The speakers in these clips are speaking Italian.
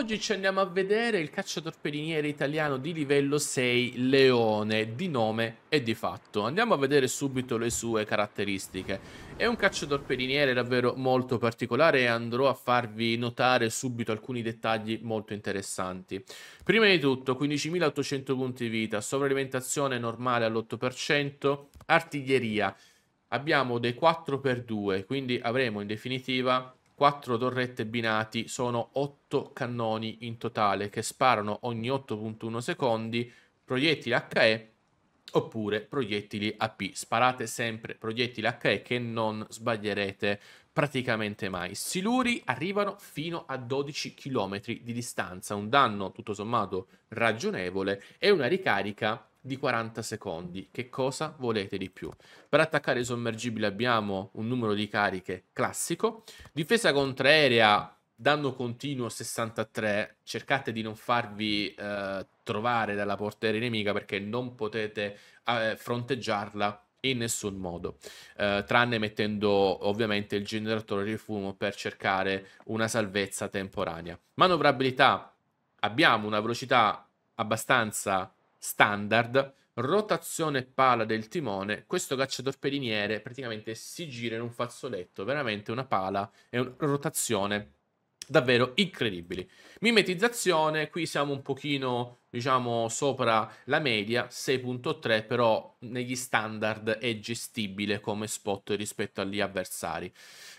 Oggi ci andiamo a vedere il cacciatorpediniere italiano di livello 6 Leone, di nome e di fatto. Andiamo a vedere subito le sue caratteristiche. È un cacciatorpediniere davvero molto particolare e andrò a farvi notare subito alcuni dettagli molto interessanti. Prima di tutto 15.800 punti vita, sovralimentazione normale all'8%, artiglieria. Abbiamo dei 4x2, quindi avremo in definitiva 4 torrette binati sono 8 cannoni in totale che sparano ogni 8.1 secondi proiettili HE oppure proiettili AP. Sparate sempre proiettili HE che non sbaglierete praticamente mai. Siluri arrivano fino a 12 km di distanza, un danno tutto sommato ragionevole e una ricarica di 40 secondi. Che cosa volete di più? Per attaccare i sommergibili abbiamo un numero di cariche classico. Difesa contraerea, danno continuo 63. Cercate di non farvi eh, trovare dalla portiera nemica perché non potete eh, fronteggiarla in nessun modo, eh, tranne mettendo ovviamente il generatore di fumo per cercare una salvezza temporanea. Manovrabilità, abbiamo una velocità abbastanza standard, rotazione pala del timone, questo cacciatorpediniere praticamente si gira in un fazzoletto, veramente una pala e una rotazione davvero incredibili. Mimetizzazione, qui siamo un pochino, diciamo, sopra la media, 6.3, però negli standard è gestibile come spot rispetto agli avversari.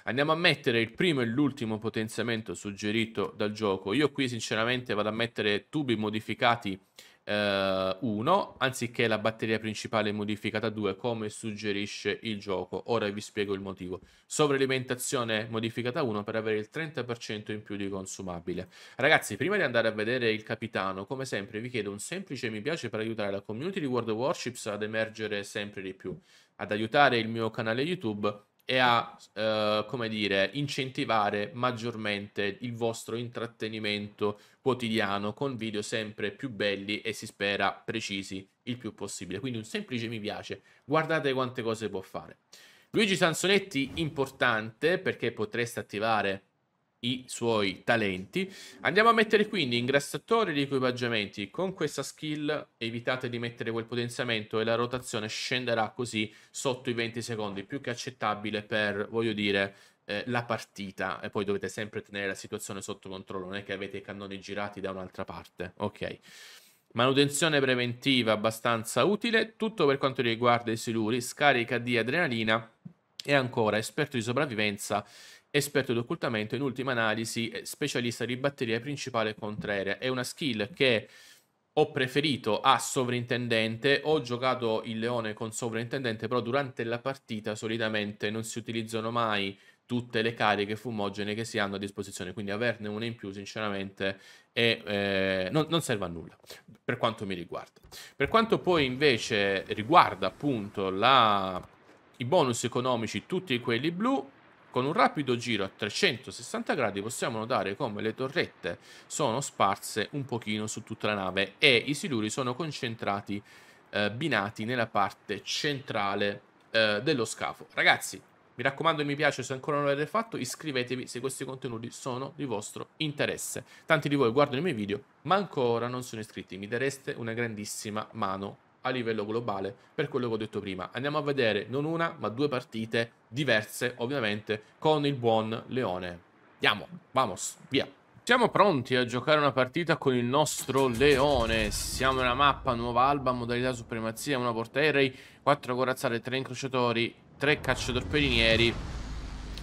Andiamo a mettere il primo e l'ultimo potenziamento suggerito dal gioco. Io qui sinceramente vado a mettere tubi modificati 1 eh, anziché la batteria principale modificata 2 come suggerisce il gioco. Ora vi spiego il motivo. Sovralimentazione modificata 1 per avere il 30% in più di consumabile. Ragazzi, prima di andare a vedere il capitano, come sempre vi chiedo un semplice mi piace per aiutare la community di World of Warships ad emergere sempre di più, ad aiutare il mio canale YouTube e a, eh, come dire, incentivare maggiormente il vostro intrattenimento quotidiano con video sempre più belli e si spera precisi il più possibile. Quindi un semplice mi piace, guardate quante cose può fare. Luigi Sansonetti importante perché potreste attivare i suoi talenti. Andiamo a mettere quindi ingrassatori di equipaggiamenti. Con questa skill evitate di mettere quel potenziamento e la rotazione scenderà così sotto i 20 secondi, più che accettabile per, voglio dire, eh, la partita. E poi dovete sempre tenere la situazione sotto controllo, non è che avete i cannoni girati da un'altra parte. Ok. Manutenzione preventiva abbastanza utile, tutto per quanto riguarda i siluri, scarica di adrenalina e ancora esperto di sopravvivenza esperto di occultamento, in ultima analisi specialista di batteria principale contraria. È una skill che ho preferito a sovrintendente, ho giocato il leone con sovrintendente, però durante la partita solitamente non si utilizzano mai tutte le cariche fumogene che si hanno a disposizione, quindi averne una in più sinceramente è, eh, non, non, serve a nulla per quanto mi riguarda. Per quanto poi invece riguarda appunto la, i bonus economici, tutti quelli blu, con un rapido giro a 360 gradi possiamo notare come le torrette sono sparse un pochino su tutta la nave e i siluri sono concentrati, eh, binati nella parte centrale eh, dello scafo. Ragazzi, mi raccomando mi piace se ancora non l'avete fatto, iscrivetevi se questi contenuti sono di vostro interesse. Tanti di voi guardano i miei video, ma ancora non sono iscritti, mi dareste una grandissima mano a livello globale per quello che ho detto prima. Andiamo a vedere non una ma due partite diverse ovviamente con il buon Leone. Andiamo, vamos, via. Siamo pronti a giocare una partita con il nostro leone Siamo nella mappa nuova alba, modalità supremazia, una portaerei, quattro corazzate, tre incrociatori, tre cacciatorpedinieri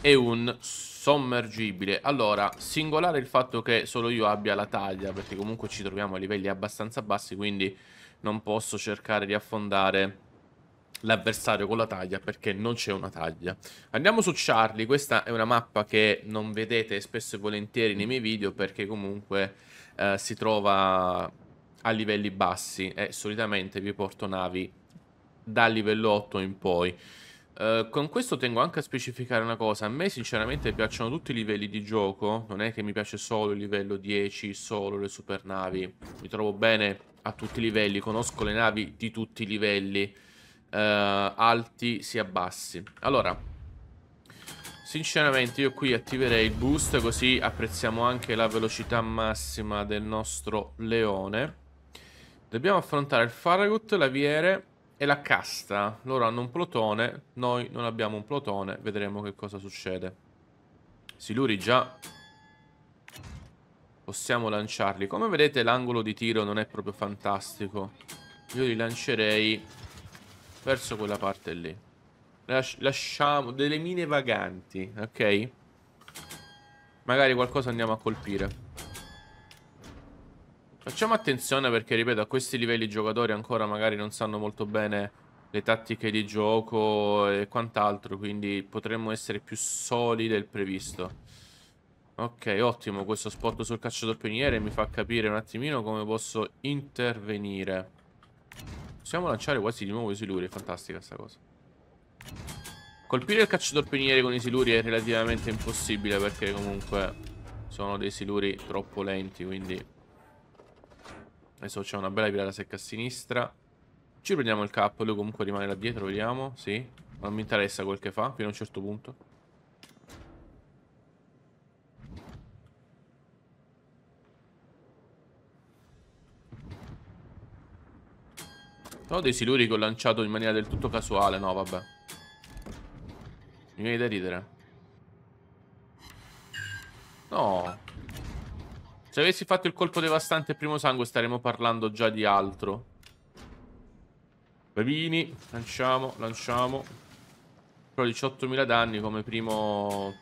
e un sommergibile Allora, singolare il fatto che solo io abbia la taglia perché comunque ci troviamo a livelli abbastanza bassi quindi non posso cercare di affondare l'avversario con la taglia perché non c'è una taglia. Andiamo su Charlie, questa è una mappa che non vedete spesso e volentieri nei miei video perché comunque eh, si trova a livelli bassi e solitamente vi porto navi dal livello 8 in poi. Uh, con questo tengo anche a specificare una cosa, a me sinceramente piacciono tutti i livelli di gioco, non è che mi piace solo il livello 10, solo le supernavi, mi trovo bene a tutti i livelli, conosco le navi di tutti i livelli, eh, alti sia bassi. Allora, sinceramente io qui attiverei il boost così apprezziamo anche la velocità massima del nostro leone. Dobbiamo affrontare il Faragut, l'aviere e la casta. Loro hanno un plotone, noi non abbiamo un plotone, vedremo che cosa succede. Siluri già possiamo lanciarli. Come vedete l'angolo di tiro non è proprio fantastico. Io li lancerei verso quella parte lì. Las lasciamo delle mine vaganti, ok? Magari qualcosa andiamo a colpire. Facciamo attenzione perché, ripeto, a questi livelli i giocatori ancora magari non sanno molto bene le tattiche di gioco e quant'altro, quindi potremmo essere più soli del previsto. Ok, ottimo, questo spot sul cacciatore pioniere mi fa capire un attimino come posso intervenire. Possiamo lanciare quasi di nuovo i siluri, è fantastica sta cosa. Colpire il cacciatore pioniere con i siluri è relativamente impossibile perché comunque sono dei siluri troppo lenti, quindi... Adesso c'è una bella pirata secca a sinistra. Ci prendiamo il capo, lui comunque rimane là dietro, vediamo, sì. Non mi interessa quel che fa, fino a un certo punto. Però dei siluri che ho lanciato in maniera del tutto casuale, no, vabbè. Mi viene da ridere. No. Se avessi fatto il colpo devastante e primo sangue staremmo parlando già di altro. Bevini, lanciamo, lanciamo. Però 18.000 danni come primo...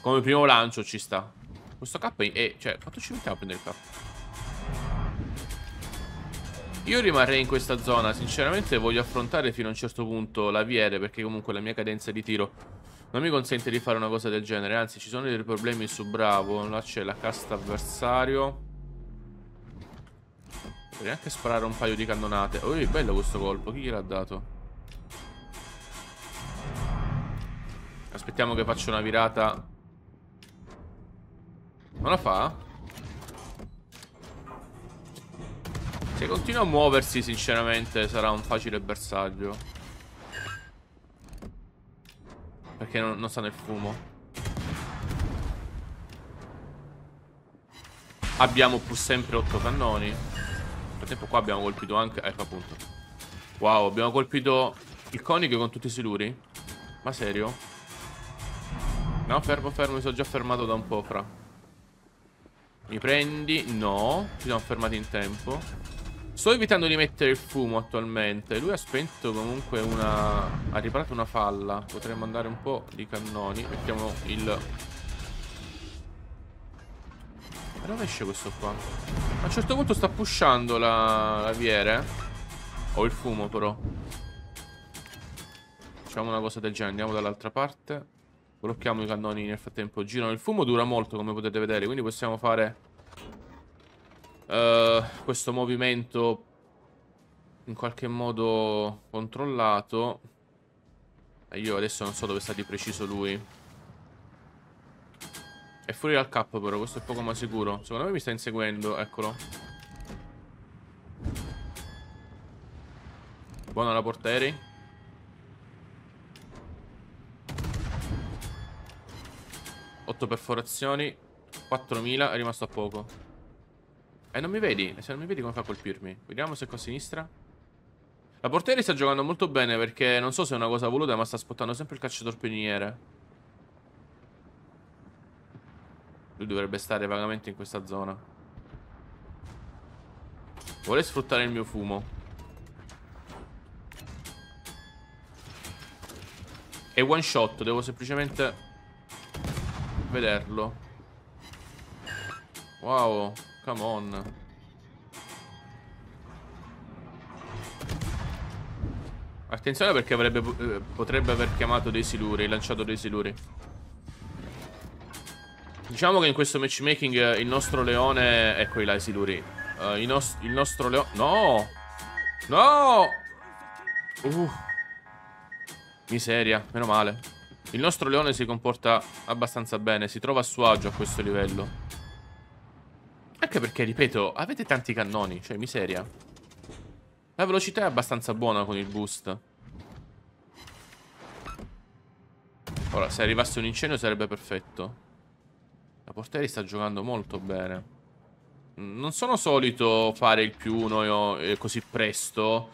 Come primo lancio ci sta. Questo K è... Cioè, quanto ci mettiamo a prendere il K? Io rimarrei in questa zona, sinceramente voglio affrontare fino a un certo punto La l'aviere perché comunque la mia cadenza di tiro non mi consente di fare una cosa del genere, anzi ci sono dei problemi su Bravo, là c'è la casta avversario. Potrei anche sparare un paio di cannonate. Oh, è bello questo colpo, chi gliel'ha dato? Aspettiamo che faccia una virata. Non la fa? Se cioè, continua a muoversi, sinceramente, sarà un facile bersaglio. Perché non, non sta nel fumo. Abbiamo pur sempre otto cannoni. Nel frattempo qua abbiamo colpito anche... Ecco appunto. Wow, abbiamo colpito il conico con tutti i siluri? Ma serio? No, fermo, fermo, mi sono già fermato da un po', fra. Mi prendi? No, ci siamo fermati in tempo. Sto evitando di mettere il fumo attualmente. Lui ha spento comunque una... Ha riparato una falla. Potremmo andare un po' di cannoni. Mettiamo il... Ma dove esce questo qua? A un certo punto sta pushando la, la viere. Ho il fumo però. Facciamo una cosa del genere. Andiamo dall'altra parte. Blocchiamo i cannoni nel frattempo. Girano il fumo, dura molto come potete vedere. Quindi possiamo fare eh, questo movimento in qualche modo controllato. E io adesso non so dove sta di preciso lui. È fuori dal capo però, questo è poco ma sicuro. Secondo me mi sta inseguendo, eccolo. Buona la porta aerei. Otto perforazioni 4.000 è rimasto a poco e eh, non mi vedi? E Se non mi vedi come fa a colpirmi. Vediamo se è qua a sinistra. La portiere sta giocando molto bene perché non so se è una cosa voluta, ma sta spottando sempre il cacciatorpediniere. Lui dovrebbe stare vagamente in questa zona. Vuole sfruttare il mio fumo. È one shot, devo semplicemente vederlo. Wow. Come on. Attenzione perché avrebbe, eh, potrebbe aver chiamato dei siluri, lanciato dei siluri. Diciamo che in questo matchmaking eh, il nostro leone... Eccoli là i siluri. Uh, eh, il, nos il, nostro leone... No! No! Uh. Miseria, meno male. Il nostro leone si comporta abbastanza bene, si trova a suo agio a questo livello. Anche perché, ripeto, avete tanti cannoni, cioè miseria. La velocità è abbastanza buona con il boost. Ora, se arrivasse un incendio sarebbe perfetto. La portieri sta giocando molto bene. Non sono solito fare il più uno così presto.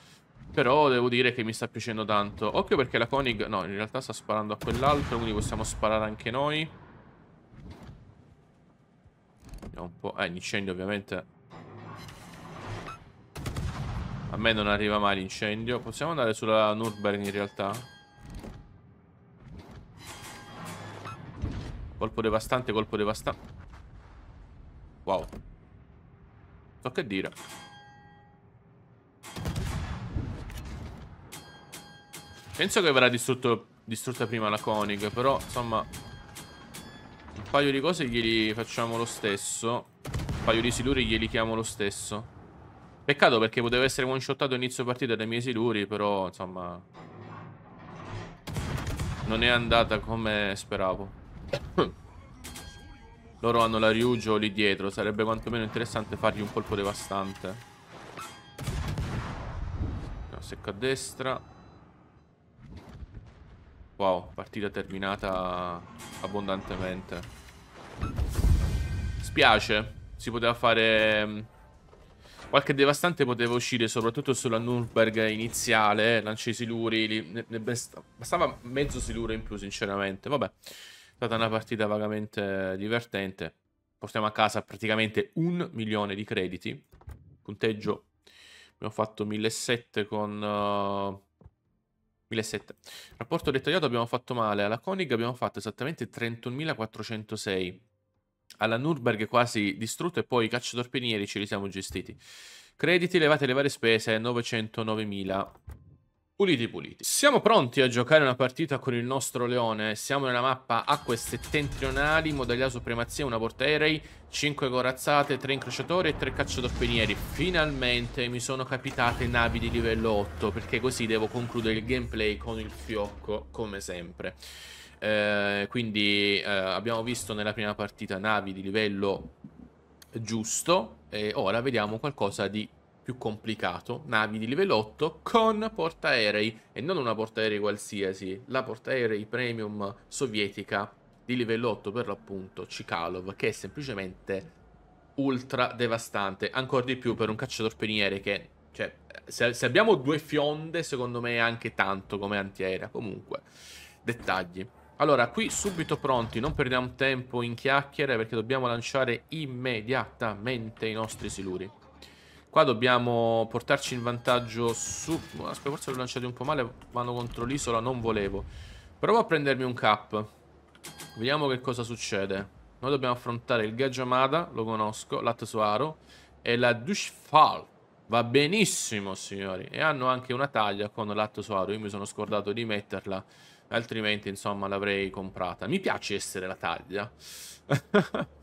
Però devo dire che mi sta piacendo tanto. Occhio perché la Konig... No, in realtà sta sparando a quell'altro, quindi possiamo sparare anche noi. È un po'... Eh, l'incendio ovviamente... A me non arriva mai l'incendio. Possiamo andare sulla Nürburgring in realtà? Colpo devastante, colpo devastante. Wow. So che dire. Penso che verrà distrutto, distrutta prima la Koenig, però insomma paio di cose glieli facciamo lo stesso. Un paio di siluri glieli chiamo lo stesso. Peccato perché poteva essere one shotato inizio partita dai miei siluri, però insomma... Non è andata come speravo. Loro hanno la Ryujo lì dietro, sarebbe quantomeno interessante fargli un colpo devastante. Secca a destra. Wow, partita terminata abbondantemente. Spiace. Si poteva fare... Mm, qualche devastante poteva uscire, soprattutto sulla Nürnberg iniziale, i siluri, li, ne, bastava mezzo siluro in più, sinceramente. Vabbè, è stata una partita vagamente divertente. Portiamo a casa praticamente un milione di crediti. Punteggio, abbiamo fatto 1.700 con... Uh, 1007. Rapporto dettagliato abbiamo fatto male. Alla Konig abbiamo fatto esattamente 31.406. Alla Nürnberg quasi distrutto e poi i cacciatorpinieri ce li siamo gestiti. Crediti, elevati alle varie spese, 909.000. Puliti puliti. Siamo pronti a giocare una partita con il nostro leone. Siamo nella mappa acque settentrionali, modalità supremazia, una portaerei, 5 corazzate, 3 incrociatori e 3 cacciatorpinieri. Finalmente mi sono capitate navi di livello 8, perché così devo concludere il gameplay con il fiocco, come sempre. Eh, quindi eh, abbiamo visto nella prima partita navi di livello giusto e ora vediamo qualcosa di più complicato, navi di livello 8 con portaerei e non una portaerei qualsiasi, la portaerei premium sovietica di livello 8 per l'appunto Cicalov, che è semplicemente ultra devastante, ancora di più per un cacciatorpediniere che cioè se, se abbiamo due fionde secondo me è anche tanto come antiaerea, comunque dettagli. Allora, qui subito pronti, non perdiamo tempo in chiacchiere perché dobbiamo lanciare immediatamente i nostri siluri. Qua dobbiamo portarci in vantaggio su... Aspetta, forse l'ho lanciato un po' male. Vanno contro l'isola, non volevo. Provo a prendermi un cap. Vediamo che cosa succede. Noi dobbiamo affrontare il Gajamada, lo conosco, l'Atsuaro e la Dushfal. Va benissimo, signori. E hanno anche una taglia con l'Atsuaro. Io mi sono scordato di metterla, altrimenti, insomma, l'avrei comprata. Mi piace essere la taglia.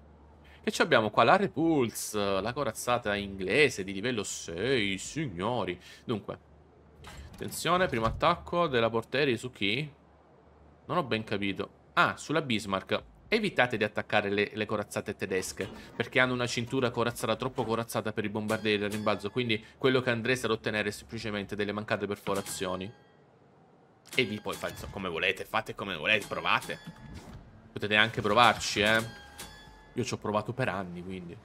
E ci abbiamo qua la Repulse, la corazzata inglese di livello 6, signori. Dunque, attenzione, primo attacco della Porteri su chi? Non ho ben capito. Ah, sulla Bismarck. Evitate di attaccare le, le, corazzate tedesche, perché hanno una cintura corazzata troppo corazzata per i bombardieri da rimbalzo, quindi quello che andreste ad ottenere è semplicemente delle mancate perforazioni. E vi poi fate come volete, fate come volete, provate. Potete anche provarci, eh. Io ci ho provato per anni, quindi.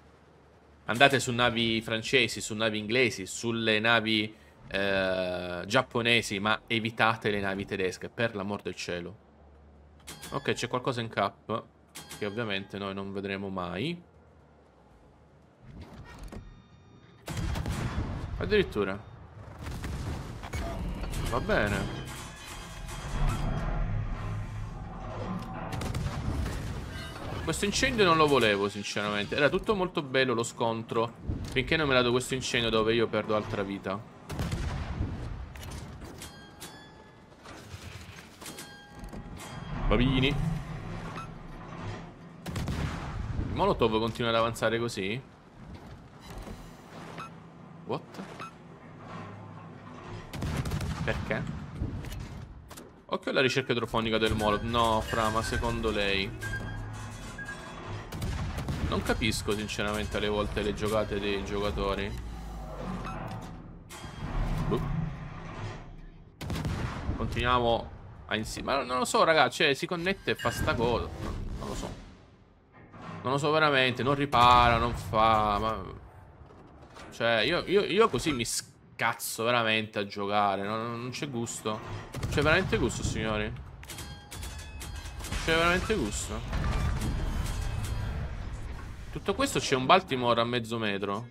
Andate su navi francesi, su navi inglesi, sulle navi eh, giapponesi, ma evitate le navi tedesche, per l'amor del cielo. Ok, c'è qualcosa in cap, che ovviamente noi non vedremo mai. Addirittura. Va bene. questo incendio non lo volevo, sinceramente. Era tutto molto bello lo scontro. Finché non mi ha dato questo incendio dove io perdo altra vita. Babini Il Molotov continua ad avanzare così? What? Perché? Occhio alla ricerca idrofonica del Molotov. No, fra, ma secondo lei... Non capisco sinceramente alle volte le giocate dei giocatori uh. Continuiamo a insieme Ma non lo so ragazzi. cioè si connette e fa sta cosa Non lo so Non lo so veramente, non ripara, non fa ma... Cioè io, io, io così mi scazzo veramente a giocare Non, non c'è gusto C'è veramente gusto signori C'è veramente gusto tutto questo c'è un Baltimore a mezzo metro.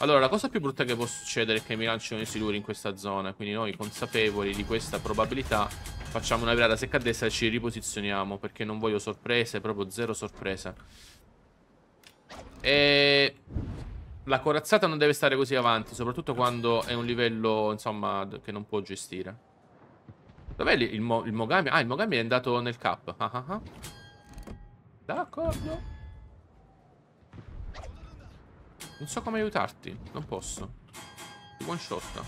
Allora, la cosa più brutta che può succedere è che mi lanciano i siluri in questa zona. Quindi noi, consapevoli di questa probabilità, facciamo una virata secca a destra e ci riposizioniamo. Perché non voglio sorprese, proprio zero sorprese. E... La corazzata non deve stare così avanti, soprattutto quando è un livello, insomma, che non può gestire. Dov'è il, Mo il, Mogami? Ah, il Mogami è andato nel cap. Ah, ah, ah. D'accordo. Non so come aiutarti. Non posso. Ti one shot.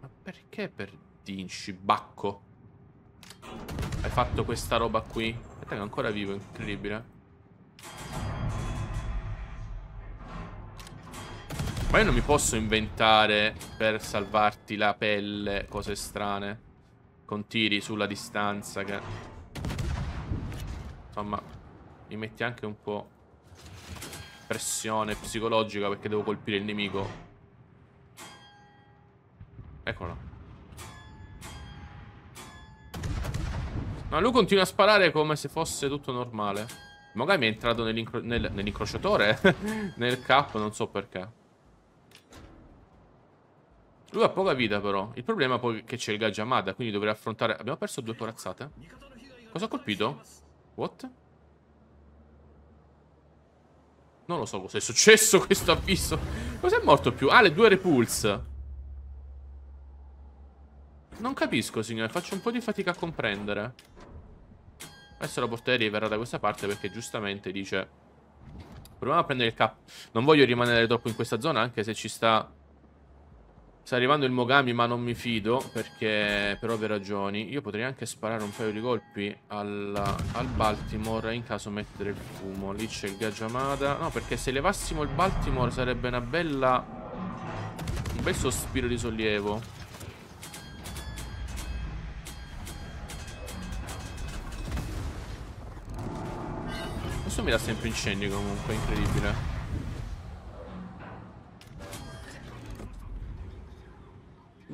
Ma perché per Dinci, bacco? Hai fatto questa roba qui? Aspetta che è ancora vivo, incredibile. Ma io non mi posso inventare per salvarti la pelle cose strane. Con tiri sulla distanza che... Insomma, mi metti anche un po' pressione psicologica perché devo colpire il nemico. Eccolo. Ma lui continua a sparare come se fosse tutto normale. Magari mi è entrato nell'incro nel nell'incrociatore. nel capo, non so perché. Lui ha poca vita però. Il problema poi è che c'è il Gajamada, quindi dovrei affrontare... Abbiamo perso due corazzate. Cosa ha colpito? What? Non lo so cosa è successo questo avviso. Cos'è morto più? Ah, le due repulse. Non capisco, signore. Faccio un po' di fatica a comprendere. Adesso la porteria verrà da questa parte perché giustamente dice... Proviamo a prendere il cap... Non voglio rimanere troppo in questa zona anche se ci sta Sta arrivando il Mogami ma non mi fido perché per ovvie ragioni Io potrei anche sparare un paio di colpi al, al Baltimore in caso mettere il fumo Lì c'è il Gajamada No perché se levassimo il Baltimore sarebbe una bella Un bel sospiro di sollievo Questo mi dà sempre incendi comunque, incredibile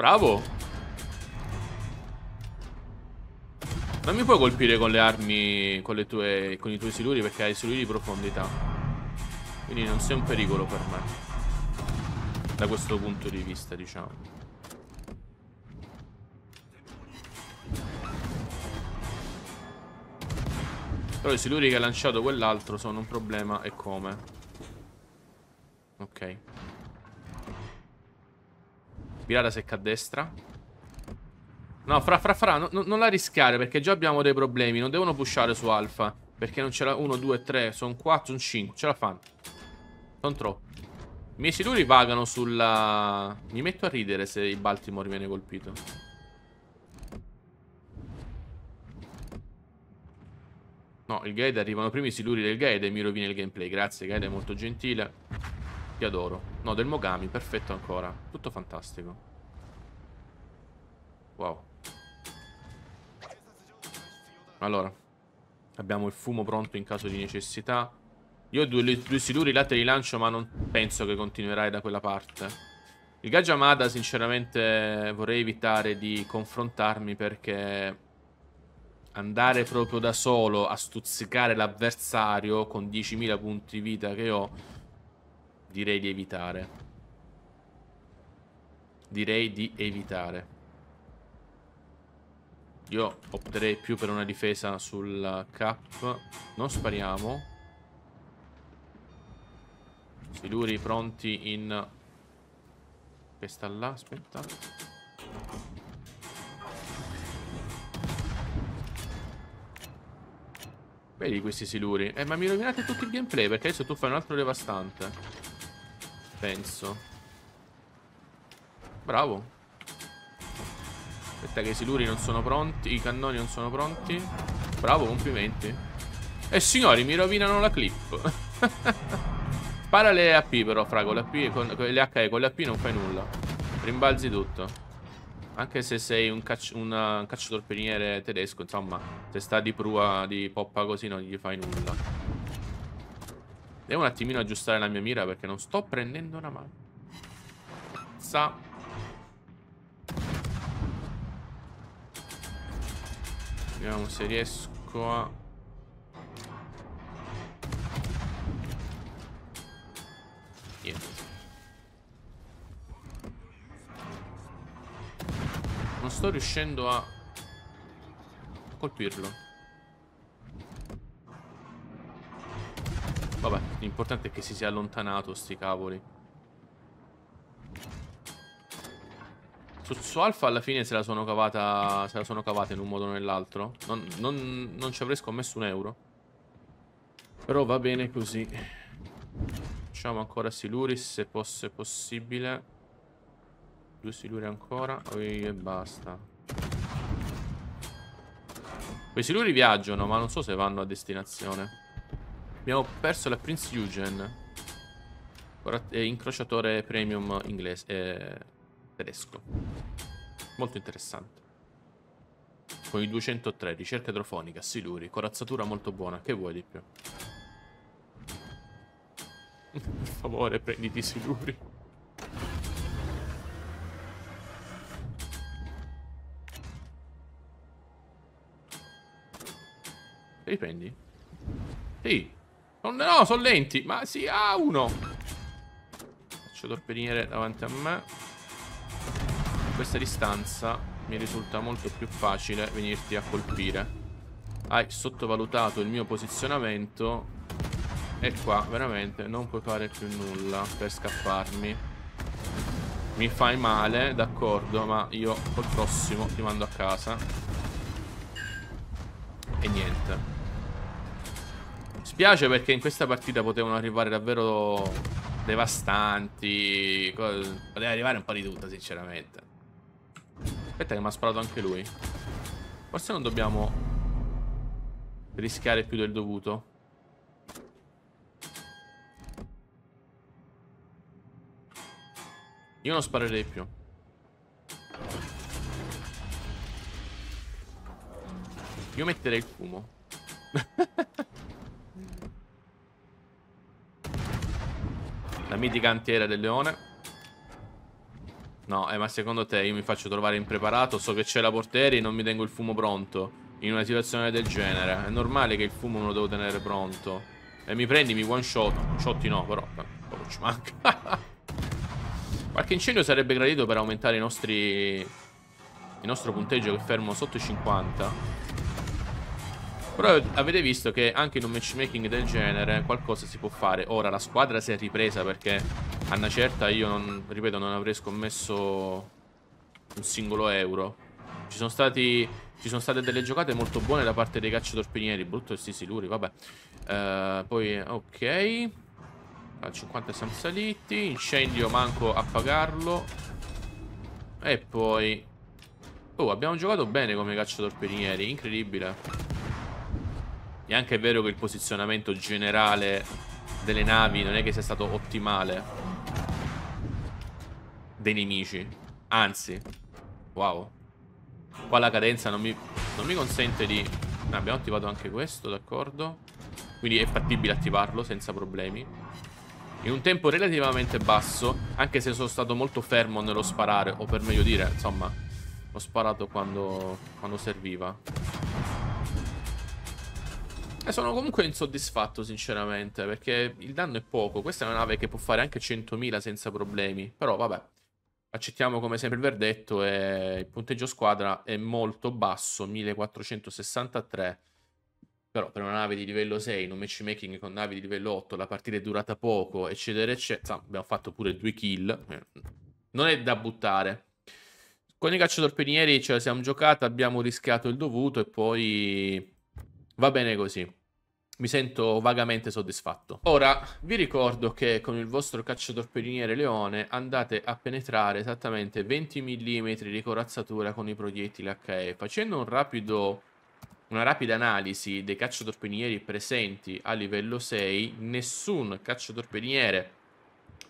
Bravo Non mi puoi colpire con le armi Con, tue, con i tuoi siluri Perché hai siluri di profondità Quindi non sei un pericolo per me Da questo punto di vista diciamo Però i siluri che ha lanciato quell'altro sono un problema e come Ok Pirata secca a destra. No, fra, fra, fra, no, non la rischiare perché già abbiamo dei problemi. Non devono pushare su alfa. Perché non c'era uno, due, tre, sono quattro, sono cinque Ce la fanno. Sono troppo. I miei siluri vagano sulla... Mi metto a ridere se il Baltimore viene colpito. No, il guide arrivano prima i siluri del guide e mi rovina il gameplay. Grazie, guide è molto gentile. Ti adoro. No, del Mogami, perfetto ancora. Tutto fantastico. Wow. Allora. Abbiamo il fumo pronto in caso di necessità. Io ho due, due siluri là te li lancio, ma non penso che continuerai da quella parte. Il Gajamada, sinceramente, vorrei evitare di confrontarmi perché... Andare proprio da solo a stuzzicare l'avversario con 10.000 punti vita che ho Direi di evitare. Direi di evitare. Io opterei più per una difesa sul cap. Non spariamo. Siluri pronti in... Questa là? Aspetta. Vedi questi siluri? Eh ma mi rovinate tutto il gameplay perché adesso tu fai un altro devastante penso. Bravo. Aspetta che i siluri non sono pronti, i cannoni non sono pronti. Bravo, complimenti. E eh, signori, mi rovinano la clip. Spara le AP però, fra, con le, AP, con, con le HE, con le AP non fai nulla. Rimbalzi tutto. Anche se sei un, cacci un cacciatorpiniere tedesco, insomma, se sta di prua, di poppa così non gli fai nulla. Devo un attimino aggiustare la mia mira perché non sto prendendo una mano. Sa. Vediamo se riesco a... Niente. Non sto riuscendo a colpirlo. Vabbè, l'importante è che si sia allontanato, sti cavoli. Su, su, Alfa alla fine se la sono cavata, se la sono cavata in un modo o nell'altro. Non, non, non ci avrei scommesso un euro. Però va bene così. Facciamo ancora Siluris se fosse possibile. Due Siluri ancora. E basta. Quei Siluri viaggiano, ma non so se vanno a destinazione. Abbiamo perso la Prince Eugen. Incrociatore premium inglese, eh, tedesco. Molto interessante. Con i 203, ricerca idrofonica, siluri, corazzatura molto buona. Che vuoi di più? per favore, prenditi i siluri. Riprendi? Sì. Oh, no, sono lenti. Ma sì, ah, uno. Faccio torpediniere davanti a me. A questa distanza mi risulta molto più facile venirti a colpire. Hai sottovalutato il mio posizionamento. E qua, veramente, non puoi fare più nulla per scapparmi. Mi fai male, d'accordo, ma io col prossimo ti mando a casa. E niente. Spiace perché in questa partita potevano arrivare davvero devastanti. Poteva arrivare un po' di tutto, sinceramente. Aspetta che mi ha sparato anche lui. Forse non dobbiamo rischiare più del dovuto. Io non sparerei più. Io metterei il fumo. La mitica antiera del leone. No, eh, ma secondo te io mi faccio trovare impreparato? So che c'è la portieri e non mi tengo il fumo pronto. In una situazione del genere. È normale che il fumo non lo devo tenere pronto. E mi prendi, mi one shot. One shot no, però. Poco ci manca. Qualche incendio sarebbe gradito per aumentare i nostri... Il nostro punteggio che fermo sotto i 50. Però avete visto che anche in un matchmaking del genere qualcosa si può fare. Ora la squadra si è ripresa perché a una certa io non, ripeto, non avrei scommesso un singolo euro. Ci sono, stati, ci sono state delle giocate molto buone da parte dei cacciatorpinieri. Brutto e sti siluri, vabbè. Uh, poi, ok. Al 50 siamo saliti. Incendio manco a pagarlo. E poi... Oh, abbiamo giocato bene come cacciatorpinieri. Incredibile. È anche vero che il posizionamento generale delle navi non è che sia stato ottimale dei nemici. Anzi, wow. Qua la cadenza non mi, non mi consente di... Ah, abbiamo attivato anche questo, d'accordo. Quindi è fattibile attivarlo senza problemi. In un tempo relativamente basso, anche se sono stato molto fermo nello sparare, o per meglio dire, insomma, ho sparato quando, quando serviva. E sono comunque insoddisfatto, sinceramente, perché il danno è poco. Questa è una nave che può fare anche 100.000 senza problemi. Però, vabbè, accettiamo come sempre il verdetto e il punteggio squadra è molto basso, 1463. Però per una nave di livello 6, in un matchmaking con navi di livello 8, la partita è durata poco, eccetera, eccetera. Abbiamo fatto pure due kill. Eh, non è da buttare. Con i cacciatorpedinieri ce la siamo giocata, abbiamo rischiato il dovuto e poi Va bene così. Mi sento vagamente soddisfatto. Ora, vi ricordo che con il vostro cacciatorpediniere Leone andate a penetrare esattamente 20 mm di corazzatura con i proiettili HE. Facendo un rapido, una rapida analisi dei cacciatorpedinieri presenti a livello 6, nessun cacciatorpediniere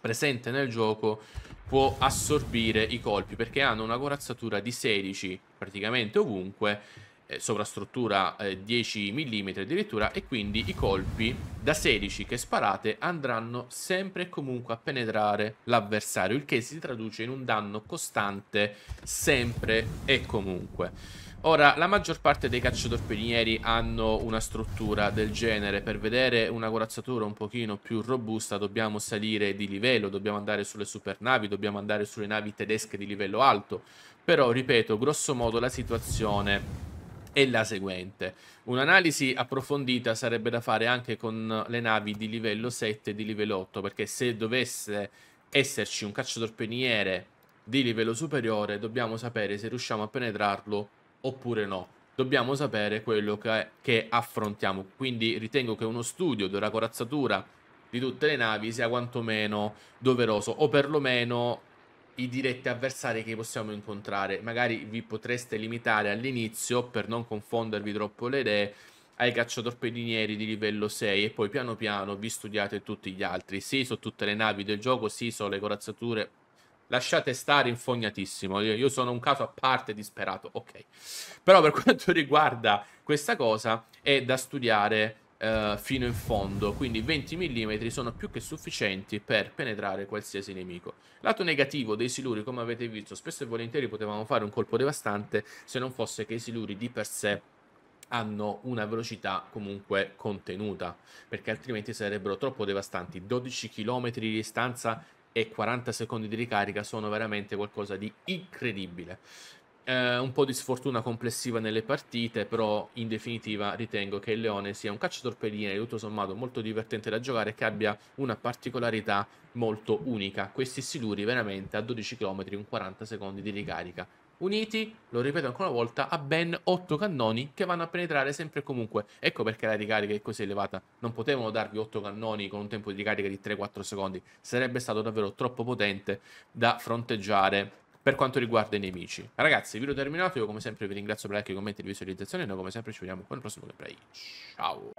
presente nel gioco può assorbire i colpi perché hanno una corazzatura di 16 praticamente ovunque eh, sovrastruttura eh, 10 mm addirittura e quindi i colpi da 16 che sparate andranno sempre e comunque a penetrare l'avversario, il che si traduce in un danno costante sempre e comunque. Ora, la maggior parte dei cacciatorpedinieri hanno una struttura del genere. Per vedere una corazzatura un pochino più robusta dobbiamo salire di livello, dobbiamo andare sulle supernavi, dobbiamo andare sulle navi tedesche di livello alto. Però, ripeto, grosso modo la situazione è la seguente. Un'analisi approfondita sarebbe da fare anche con le navi di livello 7 e di livello 8, perché se dovesse esserci un cacciatorpediniere di livello superiore, dobbiamo sapere se riusciamo a penetrarlo oppure no. Dobbiamo sapere quello che, che affrontiamo. Quindi ritengo che uno studio della corazzatura di tutte le navi sia quantomeno doveroso, o perlomeno i diretti avversari che possiamo incontrare. Magari vi potreste limitare all'inizio, per non confondervi troppo le idee, ai cacciatorpedinieri di livello 6 e poi piano piano vi studiate tutti gli altri. Sì, su tutte le navi del gioco, sì, sono le corazzature. Lasciate stare infognatissimo, io sono un caso a parte disperato, ok. Però per quanto riguarda questa cosa è da studiare eh, fino in fondo, quindi 20 mm sono più che sufficienti per penetrare qualsiasi nemico. Lato negativo dei siluri, come avete visto, spesso e volentieri potevamo fare un colpo devastante se non fosse che i siluri di per sé hanno una velocità comunque contenuta, perché altrimenti sarebbero troppo devastanti. 12 km di distanza e 40 secondi di ricarica sono veramente qualcosa di incredibile eh, un po' di sfortuna complessiva nelle partite, però in definitiva ritengo che il Leone sia un calciatore pedine tutto sommato molto divertente da giocare e che abbia una particolarità molto unica. Questi siluri veramente a 12 km in 40 secondi di ricarica. Uniti, lo ripeto ancora una volta, a ben 8 cannoni che vanno a penetrare sempre e comunque. Ecco perché la ricarica è così elevata. Non potevano darvi 8 cannoni con un tempo di ricarica di 3-4 secondi. Sarebbe stato davvero troppo potente da fronteggiare per quanto riguarda i nemici. Ragazzi, video terminato, io come sempre vi ringrazio per like, i commenti e visualizzazione, e noi come sempre ci vediamo con il prossimo gameplay. Ciao!